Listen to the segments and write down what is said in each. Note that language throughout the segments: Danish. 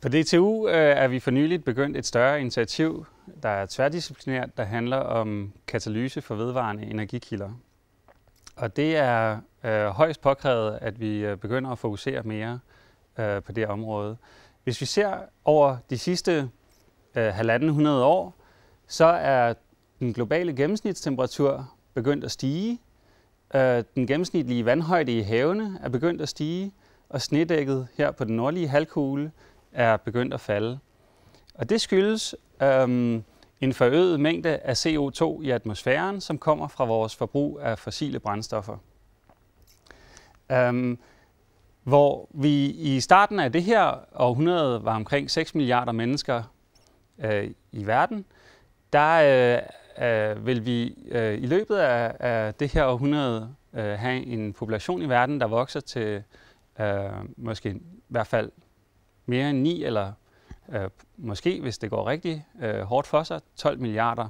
På DTU øh, er vi for nyligt begyndt et større initiativ, der er tværdisciplinært, der handler om katalyse for vedvarende energikilder. Og det er øh, højst påkrævet, at vi øh, begynder at fokusere mere øh, på det område. Hvis vi ser over de sidste øh, hundrede år, så er den globale gennemsnitstemperatur begyndt at stige. Øh, den gennemsnitlige vandhøjde i havene er begyndt at stige, og snedækket her på den nordlige halvkugle er begyndt at falde. Og det skyldes øhm, en forøget mængde af CO2 i atmosfæren, som kommer fra vores forbrug af fossile brændstoffer. Øhm, hvor vi i starten af det her århundrede var omkring 6 milliarder mennesker øh, i verden, der øh, øh, vil vi øh, i løbet af, af det her århundrede øh, have en population i verden, der vokser til øh, måske i hvert fald mere end 9 eller øh, måske, hvis det går rigtig øh, hårdt for sig, 12 milliarder.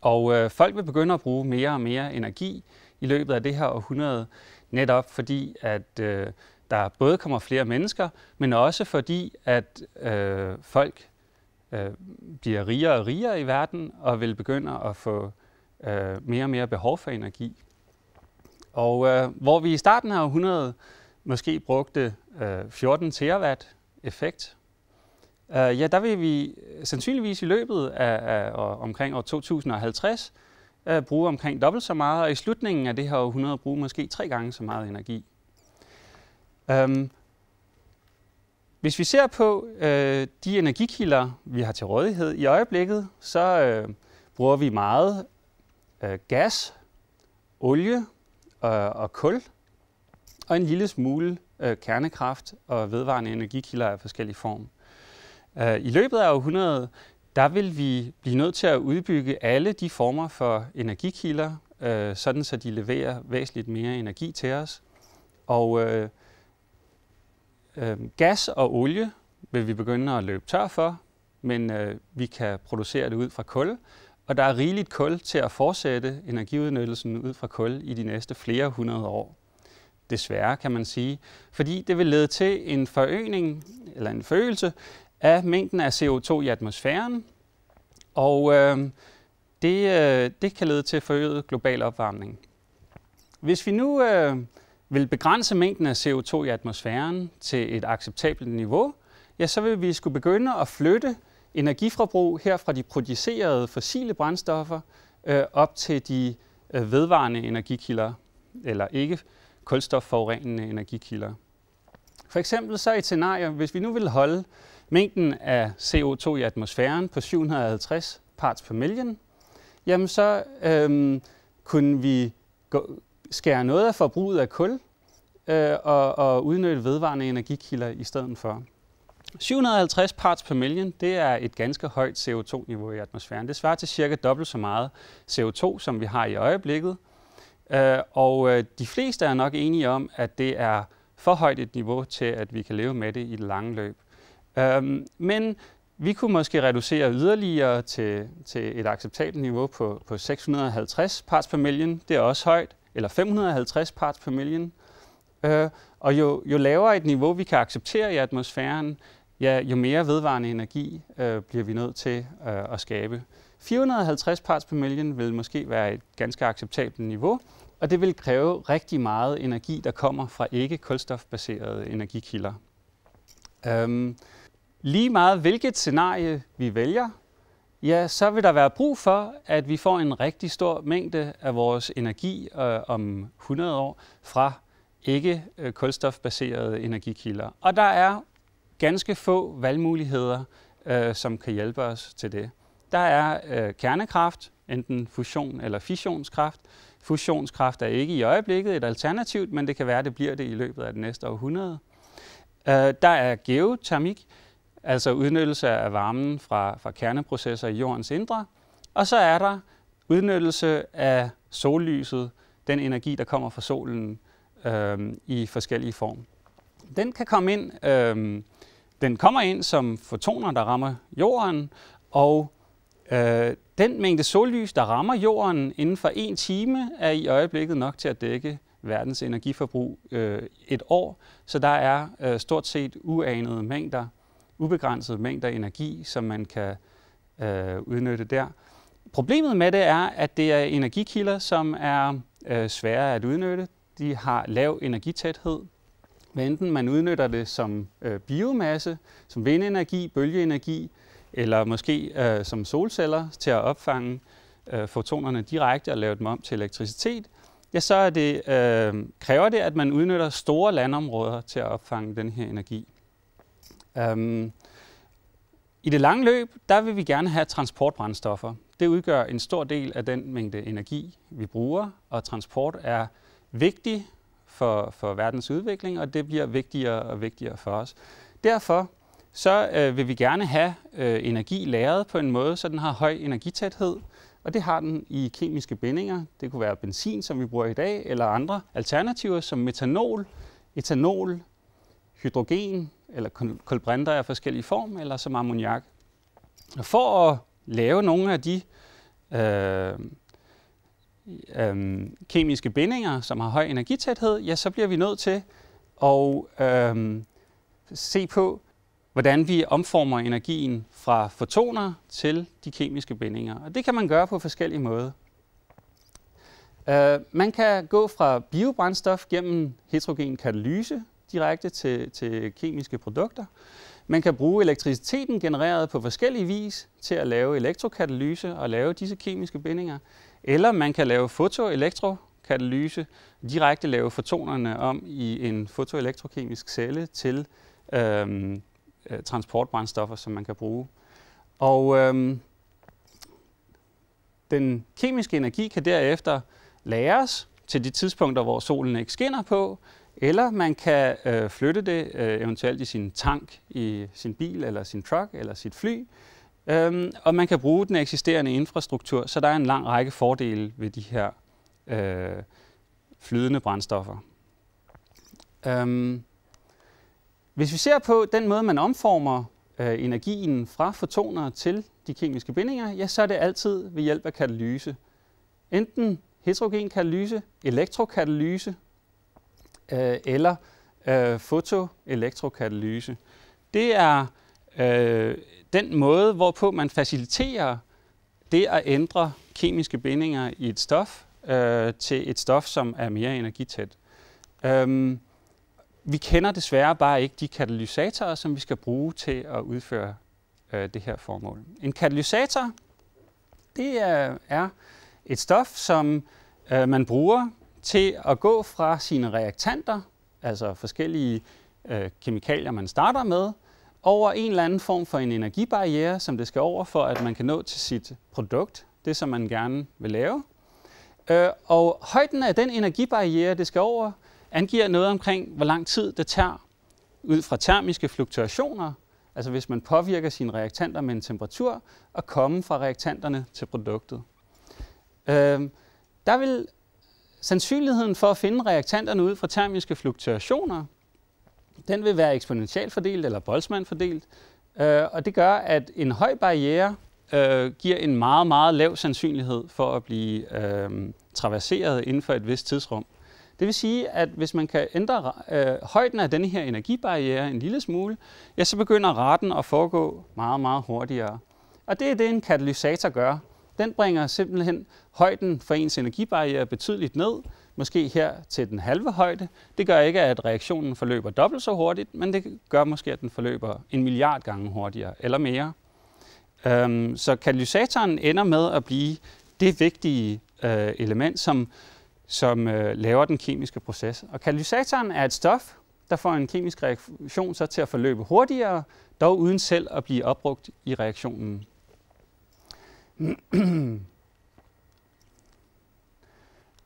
Og øh, folk vil begynde at bruge mere og mere energi i løbet af det her århundrede, netop fordi, at øh, der både kommer flere mennesker, men også fordi, at øh, folk øh, bliver rigere og rigere i verden og vil begynde at få øh, mere og mere behov for energi. Og øh, hvor vi i starten af århundrede måske brugte øh, 14 terawatt effekt? Uh, ja, der vil vi sandsynligvis i løbet af, af og omkring år 2050 uh, øh, bruge omkring dobbelt så meget, og i slutningen af det her århundrede bruge måske tre gange så meget energi. Um, hvis vi ser på uh, de energikilder, vi har til rådighed i øjeblikket, så uh, bruger vi meget uh, gas, olie uh, og kul, og en lille smule øh, kernekraft og vedvarende energikilder af forskellige form. Øh, I løbet af århundredet, der vil vi blive nødt til at udbygge alle de former for energikilder, øh, sådan så de leverer væsentligt mere energi til os. Og øh, øh, gas og olie vil vi begynde at løbe tør for, men øh, vi kan producere det ud fra kul, og der er rigeligt kul til at fortsætte energiudnyttelsen ud fra kul i de næste flere hundrede år desværre kan man sige, fordi det vil lede til en forøgning eller en forøgelse af mængden af CO2 i atmosfæren, og øh, det, øh, det kan lede til forøget global opvarmning. Hvis vi nu øh, vil begrænse mængden af CO2 i atmosfæren til et acceptabelt niveau, ja, så vil vi skulle begynde at flytte energiforbrug her fra de producerede fossile brændstoffer øh, op til de øh, vedvarende energikilder, eller ikke kulstofforurenende energikilder. For eksempel så et scenarie, hvis vi nu ville holde mængden af CO2 i atmosfæren på 750 parts per million, jamen så øhm, kunne vi gå, skære noget af forbruget af kul øh, og, og udnytte vedvarende energikilder i stedet for. 750 parts per million, det er et ganske højt CO2-niveau i atmosfæren. Det svarer til cirka dobbelt så meget CO2, som vi har i øjeblikket, Øh, og øh, de fleste er nok enige om, at det er for højt et niveau til, at vi kan leve med det i det lange løb. Øhm, men vi kunne måske reducere yderligere til, til et acceptabelt niveau på, på 650 parts per million. Det er også højt. Eller 550 parts per million. Øh, og jo, jo lavere et niveau, vi kan acceptere i atmosfæren, ja, jo mere vedvarende energi øh, bliver vi nødt til øh, at skabe. 450 parts per million vil måske være et ganske acceptabelt niveau, og det vil kræve rigtig meget energi, der kommer fra ikke kulstofbaserede energikilder. Øhm, lige meget hvilket scenarie vi vælger, ja, så vil der være brug for, at vi får en rigtig stor mængde af vores energi øh, om 100 år fra ikke kulstofbaserede energikilder. Og der er ganske få valgmuligheder, øh, som kan hjælpe os til det. Der er øh, kernekraft, enten fusion eller fissionskraft. Fusionskraft er ikke i øjeblikket et alternativt, men det kan være, at det bliver det i løbet af det næste århundrede. Øh, der er geotermik, altså udnyttelse af varmen fra, fra kerneprocesser i jordens indre. Og så er der udnyttelse af sollyset, den energi, der kommer fra solen øh, i forskellige former. Den kan komme ind, øh, den kommer ind som fotoner, der rammer jorden, og Øh, den mængde sollys, der rammer jorden inden for en time, er i øjeblikket nok til at dække verdens energiforbrug øh, et år, så der er øh, stort set uanede mængder, ubegrænsede mængder energi, som man kan øh, udnytte der. Problemet med det er, at det er energikilder, som er øh, svære at udnytte. De har lav energitæthed. Hvad enten man udnytter det som øh, biomasse, som vindenergi, bølgeenergi, eller måske øh, som solceller til at opfange øh, fotonerne direkte og lave dem om til elektricitet, ja, så er det, øh, kræver det, at man udnytter store landområder til at opfange den her energi. Um, I det lange løb, der vil vi gerne have transportbrændstoffer. Det udgør en stor del af den mængde energi, vi bruger, og transport er vigtig for, for verdens udvikling, og det bliver vigtigere og vigtigere for os. Derfor så øh, vil vi gerne have øh, energi lagret på en måde, så den har høj energitæthed, og det har den i kemiske bindinger. Det kunne være benzin, som vi bruger i dag, eller andre alternativer som metanol, etanol, hydrogen eller kulbrinter kolbrinter af forskellige form, eller som ammoniak. For at lave nogle af de øh, øh, kemiske bindinger, som har høj energitæthed, ja, så bliver vi nødt til at øh, se på, hvordan vi omformer energien fra fotoner til de kemiske bindinger. Og det kan man gøre på forskellige måder. Øh, man kan gå fra biobrændstof gennem heterogen katalyse direkte til, til kemiske produkter. Man kan bruge elektriciteten genereret på forskellige vis til at lave elektrokatalyse og lave disse kemiske bindinger. Eller man kan lave fotoelektrokatalyse, direkte lave fotonerne om i en fotoelektrokemisk celle til øhm, Øh, transportbrændstoffer, som man kan bruge. Og øhm, den kemiske energi kan derefter læres til de tidspunkter, hvor solen ikke skinner på, eller man kan øh, flytte det øh, eventuelt i sin tank, i sin bil, eller sin truck, eller sit fly. Øhm, og man kan bruge den eksisterende infrastruktur, så der er en lang række fordele ved de her øh, flydende brændstoffer. Øhm, hvis vi ser på den måde, man omformer øh, energien fra fotoner til de kemiske bindinger, ja, så er det altid ved hjælp af katalyse. Enten heterogen katalyse, elektrokatalyse øh, eller øh, fotoelektrokatalyse. Det er øh, den måde, hvorpå man faciliterer det at ændre kemiske bindinger i et stof øh, til et stof, som er mere energitæt. Øh, vi kender desværre bare ikke de katalysatorer, som vi skal bruge til at udføre øh, det her formål. En katalysator, det er et stof, som øh, man bruger til at gå fra sine reaktanter, altså forskellige øh, kemikalier, man starter med, over en eller anden form for en energibarriere, som det skal over, for at man kan nå til sit produkt, det som man gerne vil lave. Øh, og højden af den energibarriere, det skal over, angiver noget omkring, hvor lang tid det tager ud fra termiske fluktuationer, altså hvis man påvirker sine reaktanter med en temperatur, at komme fra reaktanterne til produktet. Øh, der vil sandsynligheden for at finde reaktanterne ud fra termiske fluktuationer, den vil være eksponentielt fordelt eller Boltzmann fordelt, øh, og det gør, at en høj barriere øh, giver en meget, meget lav sandsynlighed for at blive øh, traverseret inden for et vist tidsrum. Det vil sige, at hvis man kan ændre øh, højden af denne her energibarriere en lille smule, ja, så begynder retten at foregå meget, meget hurtigere. Og det er det, en katalysator gør. Den bringer simpelthen højden for ens energibarriere betydeligt ned, måske her til den halve højde. Det gør ikke, at reaktionen forløber dobbelt så hurtigt, men det gør måske, at den forløber en milliard gange hurtigere eller mere. Øhm, så katalysatoren ender med at blive det vigtige øh, element, som som øh, laver den kemiske proces. Og katalysatoren er et stof, der får en kemisk reaktion så til at forløbe hurtigere, dog uden selv at blive opbrugt i reaktionen.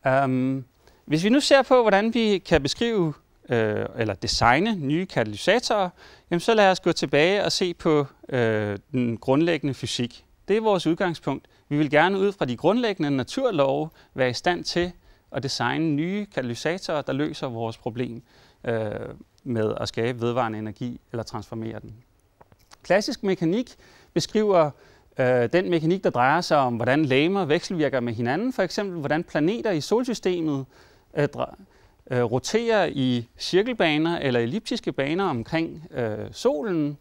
um, hvis vi nu ser på, hvordan vi kan beskrive øh, eller designe nye katalysatorer, jamen så lad os gå tilbage og se på øh, den grundlæggende fysik. Det er vores udgangspunkt. Vi vil gerne ud fra de grundlæggende naturlove være i stand til at designe nye katalysatorer, der løser vores problem øh, med at skabe vedvarende energi eller transformere den. Klassisk mekanik beskriver øh, den mekanik, der drejer sig om, hvordan legemer vekselvirker med hinanden, for eksempel hvordan planeter i solsystemet øh, øh, roterer i cirkelbaner eller elliptiske baner omkring øh, solen.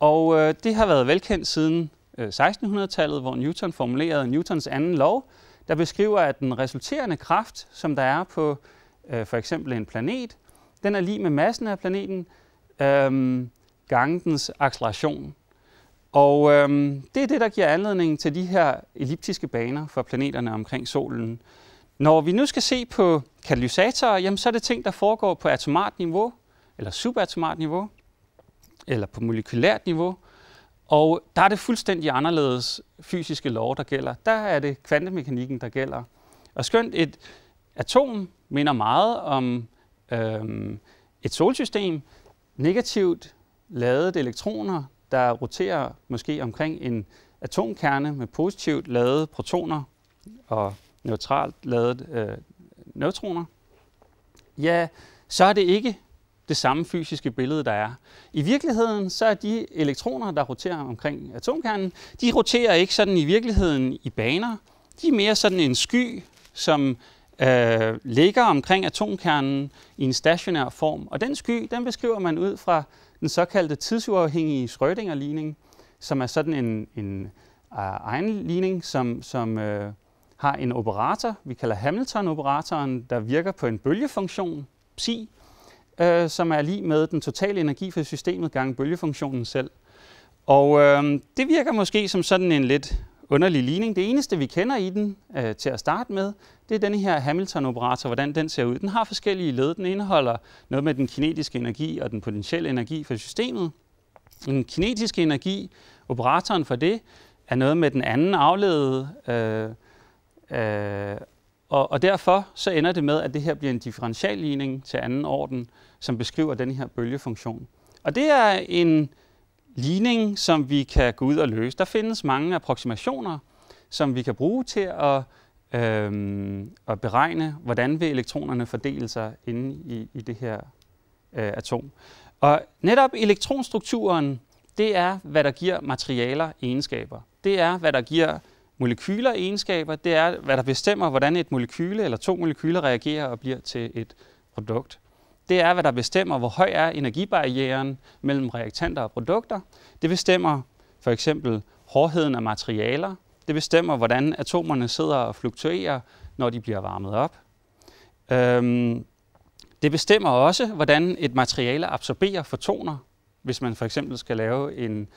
Og øh, det har været velkendt siden øh, 1600-tallet, hvor Newton formulerede Newtons anden lov, der beskriver, at den resulterende kraft, som der er på øh, for eksempel en planet, den er lige med massen af planeten øh, gange dens acceleration. Og øh, det er det, der giver anledning til de her elliptiske baner for planeterne omkring solen. Når vi nu skal se på katalysatorer, jamen, så er det ting, der foregår på atomart niveau, eller subatomart niveau, eller på molekylært niveau. Og der er det fuldstændig anderledes fysiske lov, der gælder. Der er det kvantemekanikken, der gælder. Og skønt et atom minder meget om øhm, et solsystem, negativt ladede elektroner, der roterer måske omkring en atomkerne med positivt ladede protoner og neutralt ladede øh, neutroner, ja, så er det ikke det samme fysiske billede, der er. I virkeligheden så er de elektroner, der roterer omkring atomkernen, de roterer ikke sådan i virkeligheden i baner. De er mere sådan en sky, som øh, ligger omkring atomkernen i en stationær form. Og den sky, den beskriver man ud fra den såkaldte tidsuafhængige Schrödinger-ligning, som er sådan en, en uh, egen ligning, som, som uh, har en operator, vi kalder Hamilton-operatoren, der virker på en bølgefunktion, psi, øh, som er lige med den totale energi for systemet gange bølgefunktionen selv. Og øh, det virker måske som sådan en lidt underlig ligning. Det eneste, vi kender i den øh, til at starte med, det er den her Hamilton-operator, hvordan den ser ud. Den har forskellige led. Den indeholder noget med den kinetiske energi og den potentielle energi for systemet. Den kinetiske energi, operatoren for det, er noget med den anden afledede øh, øh, og, og derfor så ender det med, at det her bliver en differentialligning til anden orden, som beskriver den her bølgefunktion. Og det er en ligning, som vi kan gå ud og løse. Der findes mange approximationer, som vi kan bruge til at, øhm, at beregne, hvordan vil elektronerne fordele sig inde i, i det her øh, atom. Og netop elektronstrukturen, det er, hvad der giver materialer egenskaber. Det er, hvad der giver molekyler egenskaber, det er, hvad der bestemmer, hvordan et molekyle eller to molekyler reagerer og bliver til et produkt. Det er, hvad der bestemmer, hvor høj er energibarrieren mellem reaktanter og produkter. Det bestemmer for eksempel hårdheden af materialer. Det bestemmer, hvordan atomerne sidder og fluktuerer, når de bliver varmet op. Øhm, det bestemmer også, hvordan et materiale absorberer fotoner. Hvis man for eksempel skal lave en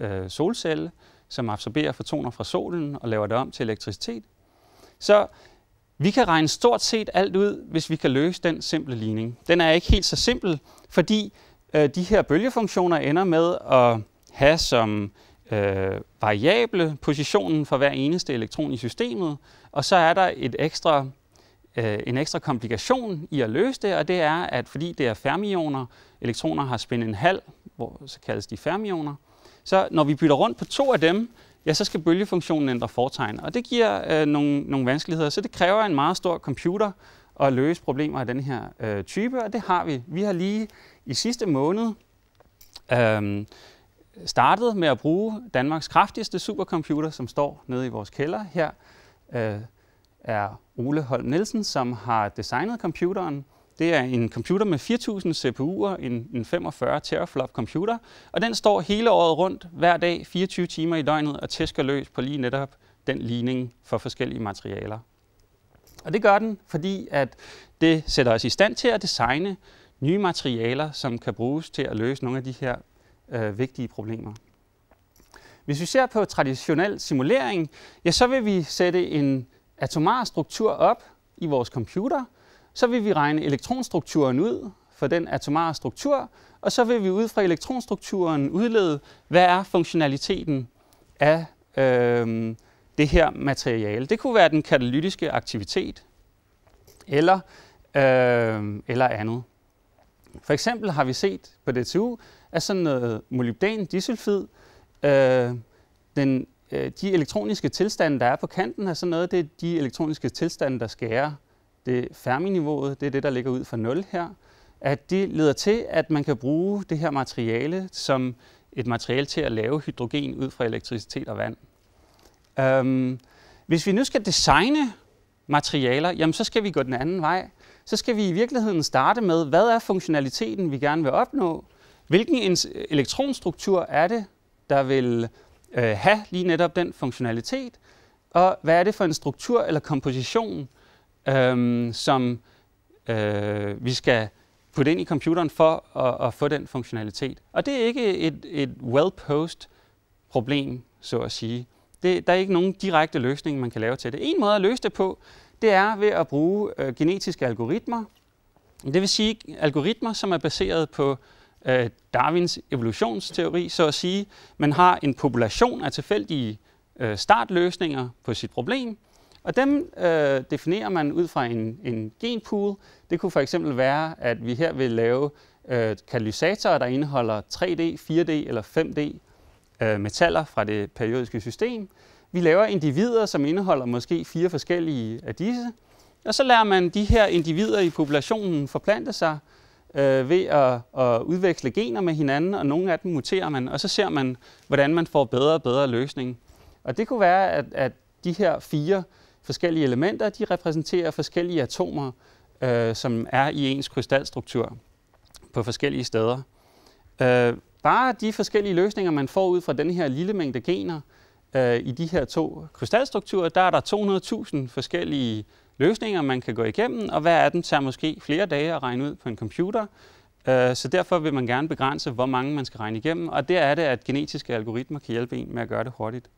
øh, solcelle, som absorberer fotoner fra solen og laver det om til elektricitet. Så vi kan regne stort set alt ud, hvis vi kan løse den simple ligning. Den er ikke helt så simpel, fordi øh, de her bølgefunktioner ender med at have som øh, variable positionen for hver eneste elektron i systemet, og så er der et ekstra, øh, en ekstra komplikation i at løse det, og det er, at fordi det er fermioner, elektroner har spændt en halv, hvor så kaldes de fermioner, øh, så når vi bytter rundt på to af dem, ja, så skal bølgefunktionen ændre fortegn. Og det giver øh, nogle, nogle vanskeligheder, så det kræver en meget stor computer at løse problemer af den her øh, type, og det har vi. Vi har lige i sidste måned øh, startet med at bruge Danmarks kraftigste supercomputer, som står nede i vores kælder her. Øh, er Ole Holm Nielsen, som har designet computeren, det er en computer med 4.000 CPU'er, en, 45 teraflop computer, og den står hele året rundt, hver dag, 24 timer i døgnet, og tæsker løs på lige netop den ligning for forskellige materialer. Og det gør den, fordi at det sætter os i stand til at designe nye materialer, som kan bruges til at løse nogle af de her øh, vigtige problemer. Hvis vi ser på traditionel simulering, ja, så vil vi sætte en atomar struktur op i vores computer, så vil vi regne elektronstrukturen ud for den atomare struktur, og så vil vi ud fra elektronstrukturen udlede, hvad er funktionaliteten af øh, det her materiale. Det kunne være den katalytiske aktivitet eller, øh, eller andet. For eksempel har vi set på DTU, at sådan noget molybden disulfid, øh, den, øh, de elektroniske tilstande, der er på kanten er sådan noget, det er de elektroniske tilstande, der skærer det Fermi-niveauet, det er det, der ligger ud for 0 her, at det leder til, at man kan bruge det her materiale som et materiale til at lave hydrogen ud fra elektricitet og vand. Øhm, hvis vi nu skal designe materialer, jamen så skal vi gå den anden vej. Så skal vi i virkeligheden starte med, hvad er funktionaliteten, vi gerne vil opnå? Hvilken elektronstruktur er det, der vil øh, have lige netop den funktionalitet? Og hvad er det for en struktur eller komposition, øhm, som øh, vi skal putte ind i computeren for at, at få den funktionalitet. Og det er ikke et, et well-posed problem, så at sige. Det, der er ikke nogen direkte løsning, man kan lave til det. En måde at løse det på, det er ved at bruge øh, genetiske algoritmer. Det vil sige algoritmer, som er baseret på øh, Darwins evolutionsteori, så at sige, man har en population af tilfældige øh, startløsninger på sit problem, og dem øh, definerer man ud fra en, en genpool. Det kunne for eksempel være, at vi her vil lave øh, katalysatorer, der indeholder 3D, 4D eller 5D øh, metaller fra det periodiske system. Vi laver individer, som indeholder måske fire forskellige af disse. Og så lærer man de her individer i populationen forplante sig øh, ved at, at udveksle gener med hinanden, og nogle af dem muterer man, og så ser man, hvordan man får bedre og bedre løsning. Og det kunne være, at, at de her fire forskellige elementer, de repræsenterer forskellige atomer, øh, som er i ens krystalstruktur på forskellige steder. Øh, bare de forskellige løsninger, man får ud fra den her lille mængde gener øh, i de her to krystalstrukturer, der er der 200.000 forskellige løsninger, man kan gå igennem, og hver af dem tager måske flere dage at regne ud på en computer. Øh, så derfor vil man gerne begrænse, hvor mange man skal regne igennem, og der er det, at genetiske algoritmer kan hjælpe en med at gøre det hurtigt.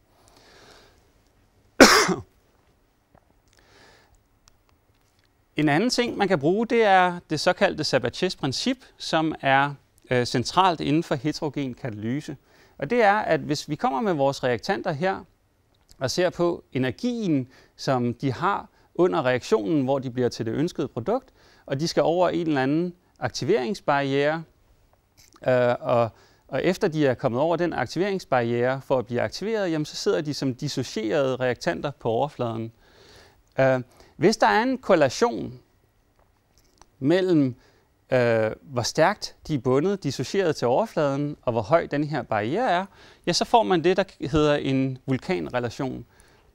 En anden ting, man kan bruge, det er det såkaldte Sabatiers princip, som er øh, centralt inden for heterogen katalyse. Og det er, at hvis vi kommer med vores reaktanter her og ser på energien, som de har under reaktionen, hvor de bliver til det ønskede produkt, og de skal over en eller anden aktiveringsbarriere, øh, og, og efter de er kommet over den aktiveringsbarriere for at blive aktiveret, jamen, så sidder de som dissocierede reaktanter på overfladen. Øh, hvis der er en korrelation mellem, øh, hvor stærkt de er bundet, dissocieret til overfladen, og hvor høj den her barriere er, ja, så får man det, der hedder en vulkanrelation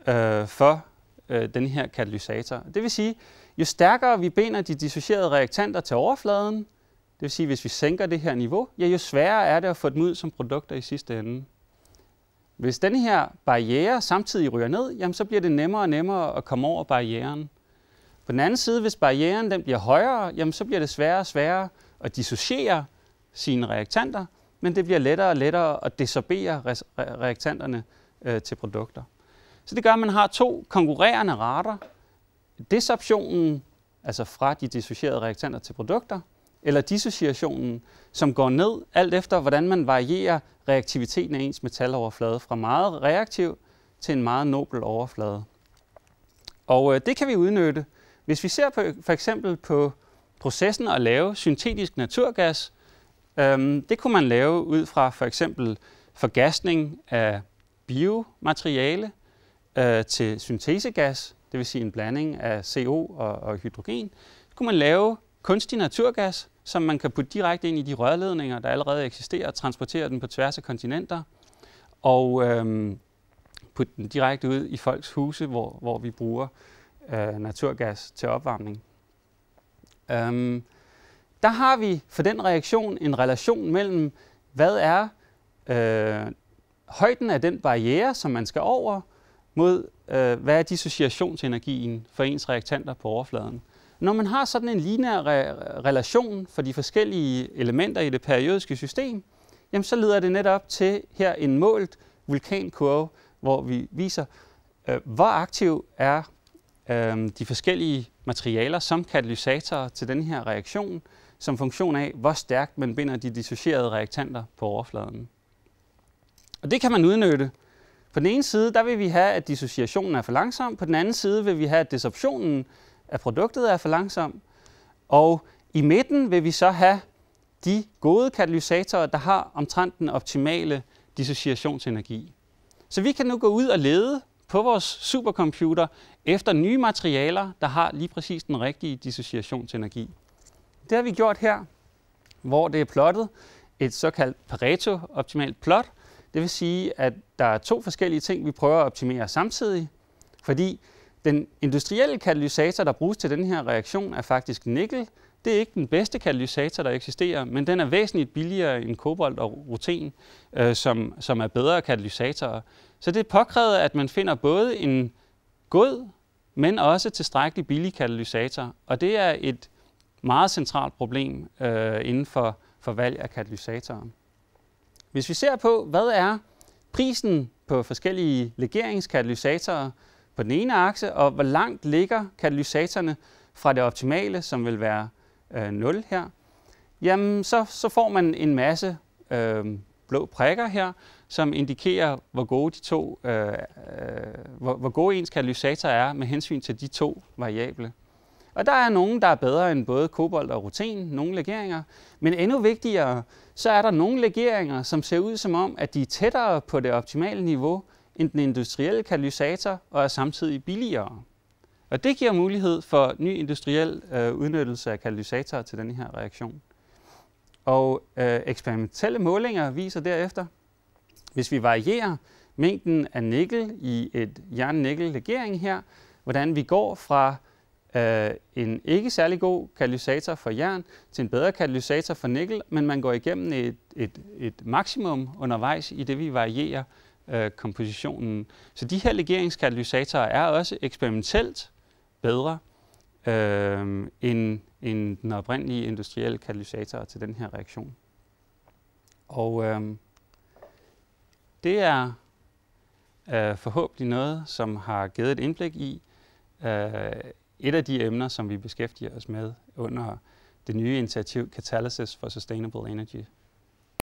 øh, for øh, den her katalysator. Det vil sige, jo stærkere vi binder de dissocierede reaktanter til overfladen, det vil sige, hvis vi sænker det her niveau, ja, jo sværere er det at få dem ud som produkter i sidste ende. Hvis den her barriere samtidig ryger ned, jamen så bliver det nemmere og nemmere at komme over barrieren. På den anden side, hvis barrieren den bliver højere, jamen, så bliver det sværere og sværere at dissociere sine reaktanter, men det bliver lettere og lettere at desorbere reaktanterne øh, til produkter. Så det gør, at man har to konkurrerende rater. Desorptionen, altså fra de dissocierede reaktanter til produkter, eller dissociationen, som går ned alt efter, hvordan man varierer reaktiviteten af ens metaloverflade fra meget reaktiv til en meget nobel overflade. Og øh, det kan vi udnytte hvis vi ser på, for eksempel på processen at lave syntetisk naturgas, øhm, det kunne man lave ud fra for eksempel forgasning af biomateriale øh, til syntesegas, det vil sige en blanding af CO og, og hydrogen. Så kunne man lave kunstig naturgas, som man kan putte direkte ind i de rørledninger, der allerede eksisterer, og transportere den på tværs af kontinenter, og øhm, putte den direkte ud i folks huse, hvor, hvor vi bruger øh, naturgas til opvarmning. Øhm, der har vi for den reaktion en relation mellem, hvad er øh, højden af den barriere, som man skal over, mod øh, hvad er dissociationsenergien for ens reaktanter på overfladen. Når man har sådan en lineær re- relation for de forskellige elementer i det periodiske system, jamen så leder det netop til her en målt vulkankurve, hvor vi viser, øh, hvor aktiv er øh, de forskellige materialer som katalysatorer til den her reaktion, som funktion af, hvor stærkt man binder de dissocierede reaktanter på overfladen. Og det kan man udnytte. På den ene side der vil vi have, at dissociationen er for langsom, på den anden side vil vi have, at desorptionen af produktet er for langsom, og i midten vil vi så have de gode katalysatorer, der har omtrent den optimale dissociationsenergi. Så vi kan nu gå ud og lede på vores supercomputer efter nye materialer, der har lige præcis den rigtige energi. Det har vi gjort her, hvor det er plottet et såkaldt Pareto-optimalt plot. Det vil sige, at der er to forskellige ting, vi prøver at optimere samtidig, fordi den industrielle katalysator, der bruges til den her reaktion, er faktisk nikkel. Det er ikke den bedste katalysator, der eksisterer, men den er væsentligt billigere end kobolt og rutin, øh, som, som er bedre katalysatorer. Så det er påkrævet, at man finder både en god men også tilstrækkeligt billige katalysatorer. Og det er et meget centralt problem øh, inden for, for valg af katalysatoren. Hvis vi ser på, hvad er prisen på forskellige legeringskatalysatorer på den ene akse, og hvor langt ligger katalysatorerne fra det optimale, som vil være øh, 0 her, jamen så, så får man en masse øh, blå prikker her, som indikerer, hvor gode, de to, øh, øh hvor, hvor gode ens katalysator er med hensyn til de to variable. Og der er nogen, der er bedre end både kobolt og rutin, nogle legeringer. Men endnu vigtigere, så er der nogle legeringer, som ser ud som om, at de er tættere på det optimale niveau end den industrielle katalysator og er samtidig billigere. Og det giver mulighed for ny industriel øh, udnyttelse af katalysatorer til den her reaktion og øh, eksperimentelle målinger viser derefter, hvis vi varierer mængden af nikkel i et jern-nikkel-legering her, hvordan vi går fra øh, en ikke særlig god katalysator for jern til en bedre katalysator for nikkel, men man går igennem et, et, et maksimum undervejs i det, vi varierer øh, kompositionen. Så de her legeringskatalysatorer er også eksperimentelt bedre øh, end, end den oprindelige industrielle katalysator til den her reaktion. Og øh, det er øh, forhåbentlig noget, som har givet et indblik i øh, et af de emner, som vi beskæftiger os med under det nye initiativ Catalysis for Sustainable Energy